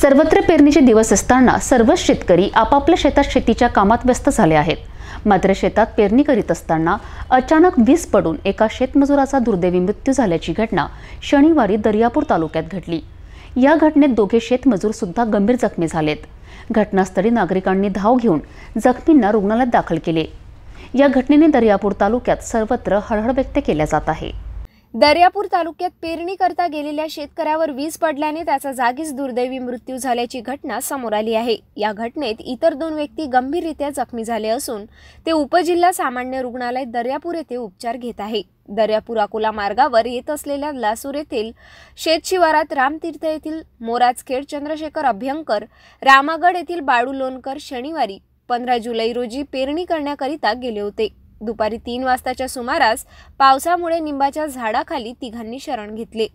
सर्वत्र पेरणीचे दिवस असताना सर्वच शेतकरी आपापल्या शेतात शेतीच्या कामात व्यस्त झाले आहेत मात्र शेतात पेरणी करीत असताना अचानक वीज पडून एका शेतमजुराचा दुर्दैवी मृत्यू झाल्याची घटना शनिवारी दर्यापूर तालुक्यात घडली या घटनेत दोघे शेतमजूर सुद्धा गंभीर जखमी झालेत घटनास्थळी नागरिकांनी धाव घेऊन जखमींना रुग्णालयात दाखल केले या घटनेने दर्यापूर तालुक्यात सर्वत्र हळहळ व्यक्त केल्या जात आहे दर्यापूर तालुक्यात पेरणी करता गेलेल्या शेतकऱ्यावर वीज पडल्याने त्याचा जागीच दुर्दैवी मृत्यू झाल्याची घटना समोर आली आहे या घटनेत इतर दोन व्यक्ती गंभीररित्या जखमी झाले असून ते उपजिल्हा सामान्य रुग्णालय दर्यापूर येथे उपचार घेत आहे दर्यापूर अकोला मार्गावर येत असलेल्या लासूर येथील शेतशिवारात रामतीर्थ येथील मोराजखेड चंद्रशेखर अभ्यंकर रामागड येथील बाळू लोणकर शनिवारी पंधरा जुलै रोजी पेरणी करण्याकरिता गेले होते दुपारी तीन वाजताच्या सुमारास पावसामुळे निंबाच्या झाडाखाली तिघांनी शरण घेतले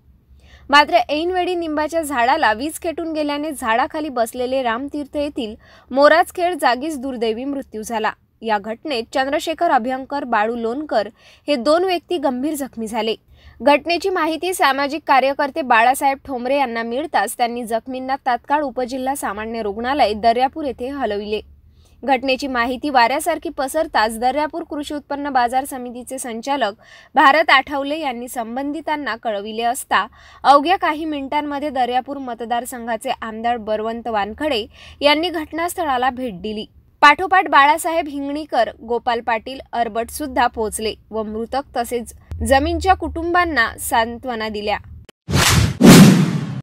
मात्र ऐनवेळी निंबाच्या झाडाला वीज खेटून गेल्याने झाडाखाली बसलेले रामतीर्थ येथील मोराजखेड जागीच दुर्दैवी मृत्यू झाला या घटनेत चंद्रशेखर अभ्यंकर बाळू लोणकर हे दोन व्यक्ती गंभीर जखमी झाले घटनेची माहिती सामाजिक कार्यकर्ते बाळासाहेब ठोंबरे यांना मिळताच त्यांनी जखमींना तात्काळ उपजिल्हा सामान्य रुग्णालय दर्यापूर येथे हलविले घटनेची माहिती वाऱ्यासारखी पसरताच दर्यापूर कृषी उत्पन्न बाजार समितीचे संचालक भारत आठवले यांनी संबंधितांना कळविले असता अवघ्या काही मिनिटांमध्ये दर्यापूर मतदारसंघाचे आमदार बरवंत वानखडे यांनी घटनास्थळाला भेट दिली पाठोपाठ बाळासाहेब हिंगणीकर गोपाल पाटील अरबट सुद्धा पोहोचले व मृतक तसेच जमीनच्या कुटुंबांना सांत्वना दिल्या